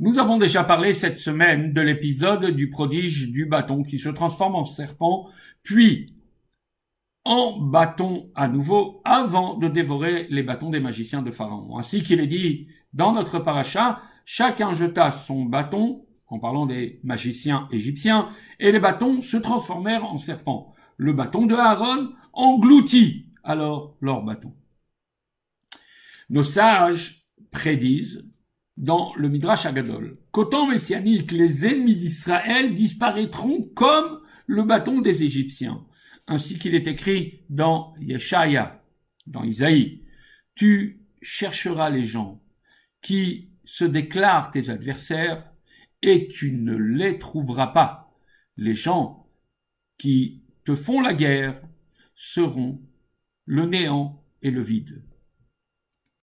Nous avons déjà parlé cette semaine de l'épisode du prodige du bâton qui se transforme en serpent, puis en bâton à nouveau avant de dévorer les bâtons des magiciens de Pharaon. Ainsi qu'il est dit dans notre paracha, chacun jeta son bâton, en parlant des magiciens égyptiens, et les bâtons se transformèrent en serpents. Le bâton de Aaron engloutit alors leur bâton. Nos sages prédisent dans le Midrash Agadol, qu'autant messianique, les ennemis d'Israël disparaîtront comme le bâton des Égyptiens, ainsi qu'il est écrit dans Yeshaya, dans Isaïe. Tu chercheras les gens qui se déclarent tes adversaires et tu ne les trouveras pas. Les gens qui te font la guerre seront le néant et le vide.